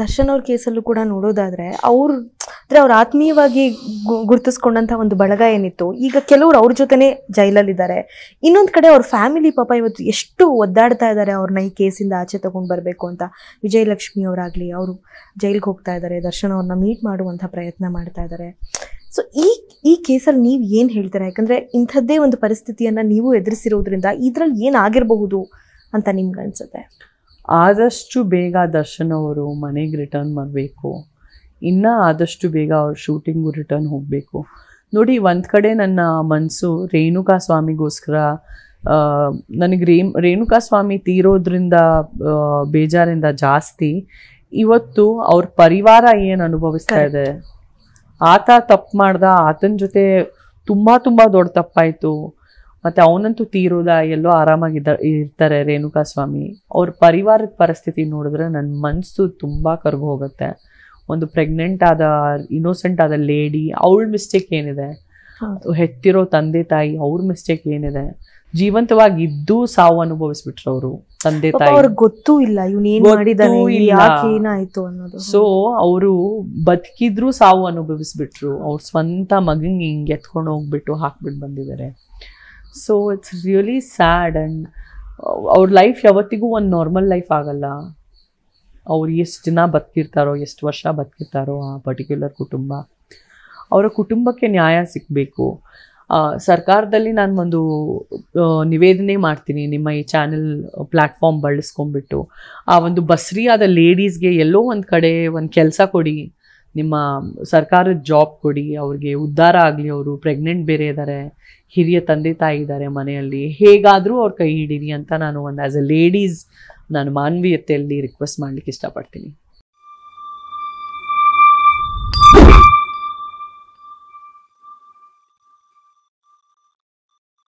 ದರ್ಶನ್ ಅವ್ರ ಕೇಸಲ್ಲೂ ಕೂಡ ನೋಡೋದಾದ್ರೆ ಅವ್ರು ಅಂದ್ರೆ ಅವ್ರ ಆತ್ಮೀಯವಾಗಿ ಗುರ್ತಿಸ್ಕೊಂಡಂಥ ಒಂದು ಬಳಗ ಏನಿತ್ತು ಈಗ ಕೆಲವರು ಅವ್ರ ಜೊತೆನೆ ಜೈಲಲ್ಲಿದ್ದಾರೆ ಇನ್ನೊಂದ್ ಕಡೆ ಅವ್ರ ಫ್ಯಾಮಿಲಿ ಪಾಪ ಇವತ್ತು ಎಷ್ಟು ಒದ್ದಾಡ್ತಾ ಇದ್ದಾರೆ ಅವ್ರನ್ನ ಈ ಕೇಸಿಂದ ಆಚೆ ತಗೊಂಡ್ ಬರಬೇಕು ಅಂತ ವಿಜಯಲಕ್ಷ್ಮಿ ಅವರಾಗ್ಲಿ ಅವರು ಜೈಲ್ಗೆ ಹೋಗ್ತಾ ಇದ್ದಾರೆ ದರ್ಶನ್ ಅವ್ರನ್ನ ಮೀಟ್ ಮಾಡುವಂತ ಪ್ರಯತ್ನ ಮಾಡ್ತಾ ಇದ್ದಾರೆ ಸೊ ಈ ಈ ಕೇಸಲ್ಲಿ ನೀವು ಏನು ಹೇಳ್ತೀರಾ ಯಾಕಂದ್ರೆ ಇಂಥದ್ದೇ ಒಂದು ಪರಿಸ್ಥಿತಿಯನ್ನ ನೀವು ಎದುರಿಸಿರೋದ್ರಿಂದ ಇದ್ರಲ್ಲಿ ಏನಾಗಿರಬಹುದು ಅಂತ ನಿಮ್ಗೆ ಅನ್ಸುತ್ತೆ ಆದಷ್ಟು ಬೇಗ ದರ್ಶನ್ ಅವರು ಮನೆಗೆ ರಿಟರ್ನ್ ಮಾಡಬೇಕು ಇನ್ನೂ ಆದಷ್ಟು ಬೇಗ ಅವ್ರ ಶೂಟಿಂಗು ರಿಟರ್ನ್ ಹೋಗಬೇಕು ನೋಡಿ ಒಂದು ಕಡೆ ನನ್ನ ಮನಸ್ಸು ರೇಣುಕಾ ಸ್ವಾಮಿಗೋಸ್ಕರ ನನಗೆ ರೇ ರೇಣುಕಾ ಸ್ವಾಮಿ ತೀರೋದ್ರಿಂದ ಬೇಜಾರಿಂದ ಜಾಸ್ತಿ ಇವತ್ತು ಅವ್ರ ಪರಿವಾರ ಏನು ಅನುಭವಿಸ್ತಾ ಇದೆ ಆತ ತಪ್ಪು ಮಾಡ್ದ ಆತನ ಜೊತೆ ತುಂಬ ತುಂಬ ದೊಡ್ಡ ತಪ್ಪಾಯಿತು ಮತ್ತೆ ಅವನಂತೂ ತೀರೋದ ಎಲ್ಲೋ ಆರಾಮಾಗಿ ಇರ್ತಾರೆ ರೇಣುಕಾ ಸ್ವಾಮಿ ಅವ್ರ ಪರಿವಾರದ ಪರಿಸ್ಥಿತಿ ನೋಡಿದ್ರೆ ನನ್ನ ಮನಸ್ಸು ತುಂಬ ಕರ್ಗು ಹೋಗುತ್ತೆ ಒಂದು ಪ್ರೆಗ್ನೆಂಟ್ ಆದ ಇನ್ನೋಸೆಂಟ್ ಆದ ಲೇಡಿ ಅವಳ ಮಿಸ್ಟೇಕ್ ಏನಿದೆ ಹೆತ್ತಿರೋ ತಂದೆ ತಾಯಿ ಅವ್ರ ಮಿಸ್ಟೇಕ್ ಏನಿದೆ ಜೀವಂತವಾಗಿ ಇದ್ದು ಸಾವು ಅನುಭವಿಸ್ಬಿಟ್ರು ಅವರು ತಂದೆ ತಾಯಿ ಗೊತ್ತೂ ಇಲ್ಲ ಅನ್ನೋದು ಸೊ ಅವರು ಬದುಕಿದ್ರು ಸಾವು ಅನುಭವಿಸ್ಬಿಟ್ರು ಅವ್ರ ಸ್ವಂತ ಮಗನ್ ಹಿಂಗೆ ಎತ್ಕೊಂಡು ಹೋಗ್ಬಿಟ್ಟು ಹಾಕ್ಬಿಟ್ಟು ಬಂದಿದ್ದಾರೆ so it's really sad and ಅವ್ರ ಲೈಫ್ ಯಾವತ್ತಿಗೂ ಒಂದು ನಾರ್ಮಲ್ ಲೈಫ್ ಆಗಲ್ಲ ಅವ್ರು ಎಷ್ಟು ಜನ ಬದುಕಿರ್ತಾರೋ ಎಷ್ಟು ವರ್ಷ ಬದುಕಿರ್ತಾರೋ ಆ ಪರ್ಟಿಕ್ಯುಲರ್ ಕುಟುಂಬ ಅವರ ಕುಟುಂಬಕ್ಕೆ ನ್ಯಾಯ ಸಿಗಬೇಕು ಸರ್ಕಾರದಲ್ಲಿ ನಾನು ಒಂದು ನಿವೇದನೆ ಮಾಡ್ತೀನಿ ನಿಮ್ಮ ಈ ಚಾನೆಲ್ ಪ್ಲ್ಯಾಟ್ಫಾರ್ಮ್ ಬಳಸ್ಕೊಂಡ್ಬಿಟ್ಟು ಆ ಒಂದು ಬಸ್ರಿಯಾದ ಲೇಡೀಸ್ಗೆ ಎಲ್ಲೋ ಒಂದು ಕಡೆ ಒಂದು ಕೆಲಸ ಕೊಡಿ ನಿಮ್ಮ ಸರ್ಕಾರದ ಜಾಬ್ ಕೊಡಿ ಅವ್ರಿಗೆ ಉದ್ಧಾರ ಆಗಲಿ ಅವರು ಪ್ರೆಗ್ನೆಂಟ್ ಬೇರೆ ಇದ್ದಾರೆ ಹಿರಿಯ ತಂದೆ ತಾಯಿ ಇದ್ದಾರೆ ಮನೆಯಲ್ಲಿ ಹೇಗಾದರೂ ಅವ್ರ ಕೈ ಹಿಡೀರಿ ಅಂತ ನಾನು ಒಂದು ಆ್ಯಸ್ ಎ ಲೇಡೀಸ್ ನಾನು ಮಾನವೀಯತೆಯಲ್ಲಿ ರಿಕ್ವೆಸ್ಟ್ ಮಾಡಲಿಕ್ಕೆ ಇಷ್ಟಪಡ್ತೀನಿ